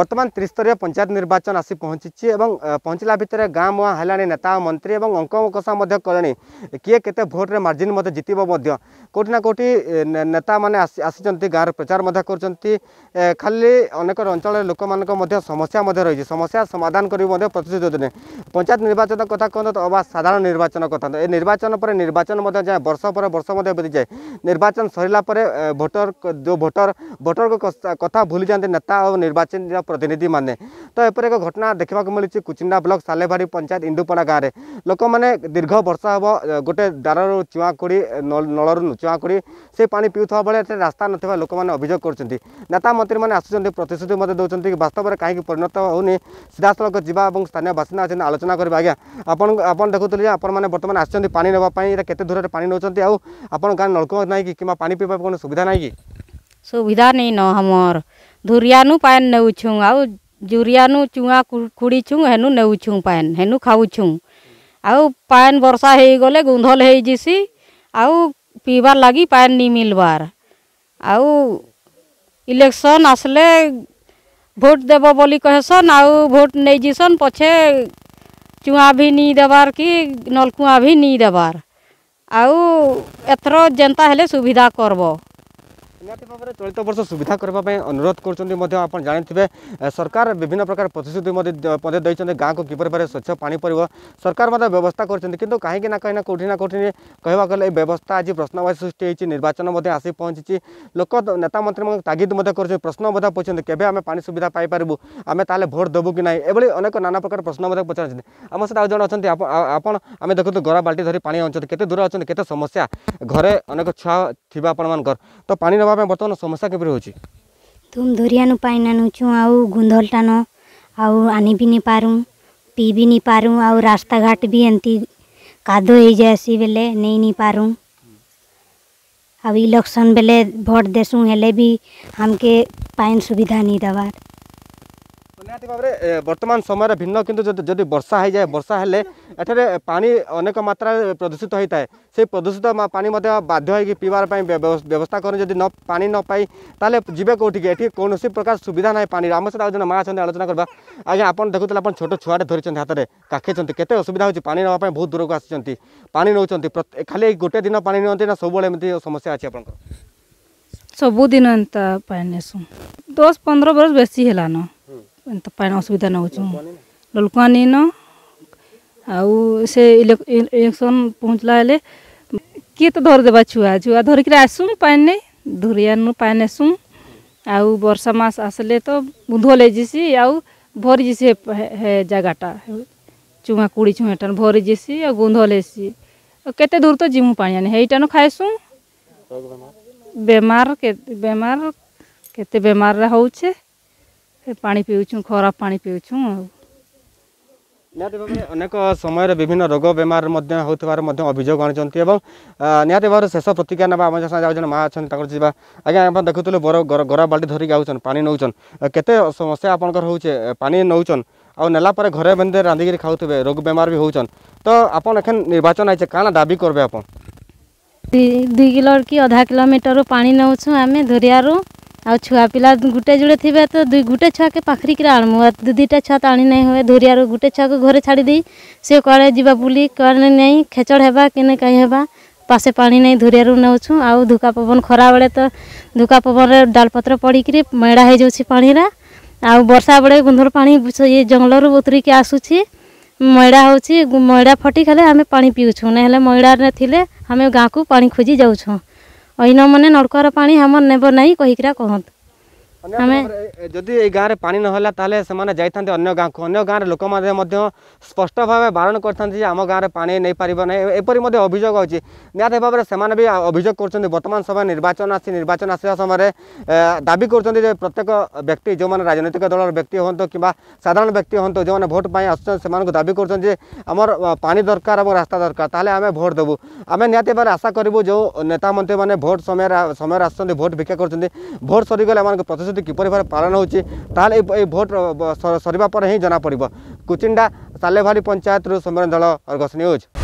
বর্তমান ত্রিস্তরীয় পঞ্চায়েত নির্বাচন আসি পৌঁছিছি এবং পৌঁছিলা ভিতরে গাঁ মুহাঁ হলানি নেতা মন্ত্রী এবং অঙ্ক কষা মধ্যে কলে কি কেতে ভোটরে মার্জিন মধ্যে জিতব মধ্য কোটি না কোটি নেতা মানে আসি গাঁর প্রচার মধ্যে করছেন খালি অনেক অঞ্চলের লোক মধ্যে সমস্যা মধ্যে রয়েছে সমস্যা সমাধান করবে প্রতিশ্রুতি নেই পঞ্চায়েত নির্বাচন কথা কুহতু অবা সাধারণ নির্বাচন কথা এই নির্বাচন পরে নির্বাচন মধ্যে যায় বর্ষ পরে বর্ষ মধ্যে বিতি যায় নির্বাচন সরিলা পরে ভোটর ভোটর ভোটর কথা ভুলে যাতে নেতা ও নির্বাচন प्रतिनिधि मैंने तो एपर एक घटना देखा मिली कुचिंडा ब्लक सालेभारी पंचायत इंदुपड़ा गाँव में लोक मैंने दीर्घ वर्षा हम गोटे दारू चुआकोड़ी नलू चुआकोड़ी से पा पीता बेले रास्ता ना लोक मैंने अभोग कर नेता मंत्री मैंने आସୁଛନ୍ତି ପ୍ରତିଶ୍ରୁତି ମଧ୍ୟ ଦେଉଛନ୍ତି ବାସ୍ତବରେ କାହିଁକି ପରିଣତ ହେଉନି ସିଧାସଳଖ ଯିବା ଏବଂ ସ୍ଥାନୀୟ ବାସିନ୍ଦା ଅଛନ୍ତି ଆଲୋଚନା କରିବା ଆଜ୍ଞା ଆପଣ ଆପଣ ଦେଖୁଥିଲେ ଯେ ଆପଣମାନେ ବର୍ତ୍ତମାନ ଆସିଛନ୍ତି ପାଣି ନେବା ପାଇଁ ଏଇଟା କେତେ ଦୂରରେ ପାଣି ନେଉଛନ୍ତି ଆଉ ଆପଣ ଗାଁ ନଳକୂପ ନାହିଁ କି କିମ୍ବା ପାଣି ପିଇବା ପାଇଁ କ'ଣ ସୁବିଧା ନାହିଁ କି सुविधा नहीं न हमर धुरियानु पानी नौछु आ जुरियानु चुआ खुड़ी छु हेनु नौछु पानी हेनु खाऊछु आउ पानी वर्षा हो गले गुंधल हो जिसी आउ पीबार लगी पानी नहीं मिलवार आउ इलेक्शन आसले भोट देव बोली कहसन आउ भोट नहीं जीसन पछे चुआ भी नहीं देवार कि नलकुआ भी नहीं देवार आउ एथर जनता हेले सुविधा करबो निवर चलित बर्ष सुविधा करने अनुरोध करते सरकार विभिन्न प्रकार प्रतिश्रुति देते गाँव को किपर भाव स्वच्छ पा पड़े सरकार व्यवस्था करते कितु कहीं कहीं कौटी ना कौटी कह व्यवस्था आज प्रश्नवाची सृष्टि होती निर्वाचन आसी पहुंची लोक नेता मंत्री तागिद कर प्रश्न पूछते के पानी सुविधा पाइबू आम तेल भोट देवु कि नाई एभली अनेक नाना प्रकार प्रश्न पचारे आम सहित आज जन अच्छा आपने देखते गरा बाल्टी धरी पाँच अच्छे के दूर अच्छे के समस्या घरे अनेक छुआ थी आपर तो पानी ନେବା ପାଇଁ ବର୍ତ୍ତମାନ ସମସ୍ୟା କିପରି ହେଉଛି ତୁମ ଧରିଆନୁ ପାଣି ଆଣୁଛୁଁ ଆଉ ଗୁନ୍ଧଲଟାନ ଆଉ ଆଣି ବି ନେଇ ପାରୁଁ ପିଇ ବି ନେଇ ପାରୁଁ ଆଉ ରାସ୍ତାଘାଟ ବି ଏମିତି କାଦୁଅ ହେଇଯାଏସି ବେଲେ ନେଇ ନେଇ ପାରୁଁ ଆଉ ଇଲେକ୍ସନ୍ ବେଲେ ଭୋଟ୍ ଦେସୁଁ ହେଲେ ବି ଆମକେ ପାଣି ସୁବିଧା ନେଇ ଦେବାର୍ ନିହାତି ଭାବରେ ବର୍ତ୍ତମାନ ସମୟରେ ଭିନ୍ନ କିନ୍ତୁ ଯଦି ବର୍ଷା ହୋଇଯାଏ ବର୍ଷା ହେଲେ ଏଠାରେ ପାଣି ଅନେକ ମାତ୍ରାରେ ପ୍ରଦୂଷିତ ହୋଇଥାଏ ସେ ପ୍ରଦୂଷିତ ପାଣି ମଧ୍ୟ ବାଧ୍ୟ ହୋଇକି ପିଇବାର ପାଇଁ ବ୍ୟବସ୍ଥା କରନ୍ତି ଯଦି ନ ପାଣି ନ ପାଇ ତାହେଲେ ଯିବେ କେଉଁଠିକି ଏଠି କୌଣସି ପ୍ରକାର ସୁବିଧା ନାହିଁ ପାଣିର ଆମ ସହିତ ଆଉ ଜଣେ ମା' ଅଛନ୍ତି ଆଲୋଚନା କରିବା ଆଜ୍ଞା ଆପଣ ଦେଖୁଥିଲେ ଆପଣ ଛୋଟ ଛୁଆଟେ ଧରିଛନ୍ତି ହାତରେ କାଖେଇଛନ୍ତି କେତେ ଅସୁବିଧା ହେଉଛି ପାଣି ନେବା ପାଇଁ ବହୁତ ଦୂରକୁ ଆସିଛନ୍ତି ପାଣି ନେଉଛନ୍ତି ଖାଲି ଗୋଟେ ଦିନ ପାଣି ନିଅନ୍ତି ନା ସବୁବେଳେ ଏମିତି ସମସ୍ୟା ଅଛି ଆପଣଙ୍କର ସବୁଦିନ ଏନ୍ତା ପାଣି ନେସୁଁ ଦଶ ପନ୍ଦର ବର୍ଷ ବେଶୀ ହେଲାନ ଏନ୍ତା ପାଣି ଅସୁବିଧା ନେଉଛୁ ଲଲକୁଆନିନ ଆଉ ସେ ଇଲେକ୍ସନ୍ ପହଞ୍ଚିଲା ହେଲେ କିଏ ତ ଧରିଦେବା ଛୁଆ ଛୁଆ ଧରିକିରି ଆସୁଁ ପାଣି ନେଇ ଧରିଆନୁ ପାଣି ନେସୁଁ ଆଉ ବର୍ଷା ମାସ ଆସିଲେ ତ ବୁଧଲ ହେଇଯିସି ଆଉ ଭରି ଯିସି ହେ ଜାଗାଟା ଚୁମା କୁଡ଼ି ଚୁମାଟା ଭରି ଯିସି ଆଉ ଗୁନ୍ଧଲ ହେସି ଆଉ କେତେ ଦୂର ତ ଯିମୁ ପାଣି ଆନି ହେଇଟାନ ଖାଏସୁଁ ବେମାର ବେମାର କେତେ ବେମାର ହଉଛେ ଏ ପାଣି ପିଉଛୁ ଖରାପ ପାଣି ପିଉଛୁ ଆଉ ନିହାତି ଭାବରେ ଅନେକ ସମୟରେ ବିଭିନ୍ନ ରୋଗ ବେମାର ମଧ୍ୟ ହେଉଥିବାର ମଧ୍ୟ ଅଭିଯୋଗ ଆଣିଛନ୍ତି ଏବଂ ନିହାତି ଭାବରେ ଶେଷ ପ୍ରତିକ୍ରିୟା ନେବା ଆମ ସାଙ୍ଗେ ଆଉ ଜଣେ ମା' ଅଛନ୍ତି ତାଙ୍କର ଯିବା ଆଜ୍ଞା ଆପଣ ଦେଖୁଥିଲୁ ଗରା ବାଲ୍ଟି ଧରିକି ଆଉଛନ୍ ପାଣି ନେଉଛନ୍ କେତେ ସମସ୍ୟା ଆପଣଙ୍କର ହେଉଛେ ପାଣି ନେଉଛନ୍ ଆଉ ନେଲା ପରେ ଘରେ ବେନ୍ଦେ ରାନ୍ଧିକିରି ଖାଉଥିବେ ରୋଗ ବେମାର ବି ହେଉଛନ୍ ତ ଆପଣ ଏଖେନ ନିର୍ବାଚନ ଆଇଛେ କାଣା ଦାବି କରବେ ଆପଣ ଦୁଇ କିଲୋ କି ଅଧା କିଲୋମିଟରରୁ ପାଣି ନେଉଛୁ ଆମେ ଧରିଆରୁ ଆଉ ଛୁଆ ପିଲା ଗୋଟେ ଯୋଡ଼େ ଥିବେ ତ ଦୁଇ ଗୋଟେ ଛୁଆକେ ପାଖରିକିରେ ଆଣମୁ ଆଉ ଦୁଇଟା ଛୁଆ ତ ଆଣି ନାଇଁ ହୁଏ ଧରିଆରୁ ଗୋଟେ ଛୁଆକୁ ଘରେ ଛାଡ଼ି ଦେଇ ସେ କୁଆଡ଼େ ଯିବା ବୁଲି କୁଆଡ଼େ ନାଇଁ ଖେଚଡ଼ ହେବା କେନେ କାଇଁ ହେବା ପାଶେ ପାଣି ନାଇଁ ଧରିଆରୁ ନେଉଛୁ ଆଉ ଧୁକା ପବନ ଖରାବେଳେ ତ ଧୁକା ପବନରେ ଡାଲପତ୍ର ପଡ଼ିକିରି ମେଡ଼ା ହେଇଯାଉଛି ପାଣିରା ଆଉ ବର୍ଷା ବେଳେ ଗୁନ୍ଧର ପାଣି ଇଏ ଜଙ୍ଗଲରୁ ଉତୁରିକି ଆସୁଛି ମଇଡ଼ା ହେଉଛି ମଇଡ଼ା ଫଟି ଖାଲି ଆମେ ପାଣି ପିଉଛୁ ନହେଲେ ମଇଡ଼ାରେ ଥିଲେ ଆମେ ଗାଁକୁ ପାଣି ଖୋଜି ଯାଉଛୁ ଅଇନ ମାନେ ନଳକୂଅର ପାଣି ଆମର ନେବ ନାହିଁ କହିକିରା କହନ୍ତୁ ଆମେ ଯଦି ଏଇ ଗାଁରେ ପାଣି ନହେଲା ତାହେଲେ ସେମାନେ ଯାଇଥାନ୍ତେ ଅନ୍ୟ ଗାଁକୁ ଅନ୍ୟ ଗାଁର ଲୋକମାନେ ମଧ୍ୟ ସ୍ପଷ୍ଟ ଭାବେ ବାରଣ କରିଥାନ୍ତି ଯେ ଆମ ଗାଁରେ ପାଣି ନେଇପାରିବ ନାହିଁ ଏପରି ମଧ୍ୟ ଅଭିଯୋଗ ଅଛି ନିହାତି ଭାବରେ ସେମାନେ ବି ଅଭିଯୋଗ କରୁଛନ୍ତି ବର୍ତ୍ତମାନ ସମୟ ନିର୍ବାଚନ ଆସି ନିର୍ବାଚନ ଆସିବା ସମୟରେ ଦାବି କରୁଛନ୍ତି ଯେ ପ୍ରତ୍ୟେକ ବ୍ୟକ୍ତି ଯେଉଁମାନେ ରାଜନୈତିକ ଦଳର ବ୍ୟକ୍ତି ହୁଅନ୍ତୁ କିମ୍ବା ସାଧାରଣ ବ୍ୟକ୍ତି ହୁଅନ୍ତୁ ଯେଉଁମାନେ ଭୋଟ୍ ପାଇଁ ଆସୁଛନ୍ତି ସେମାନଙ୍କୁ ଦାବି କରୁଛନ୍ତି ଯେ ଆମର ପାଣି ଦରକାର ଏବଂ ରାସ୍ତା ଦରକାର ତାହେଲେ ଆମେ ଭୋଟ୍ ଦେବୁ ଆମେ ନିହାତି ଭାବରେ ଆଶା କରିବୁ ଯେଉଁ ନେତା ମନ୍ତ୍ରୀମାନେ ଭୋଟ୍ ସମୟରେ ସମୟରେ ଆସୁଛନ୍ତି ଭୋଟ୍ ଭିକ୍ଷା କରୁଛନ୍ତି ଭୋଟ୍ ସରିଗଲେ ଏମାନଙ୍କୁ ପ୍ରତିଶ୍ରୁତି किपरिवार किपर भाव पालन ए भोट सर पर ही जना पड़ा कुचिंडा सालेभारी पंचायत रु सम्मेलन दल अर्गस न्यूज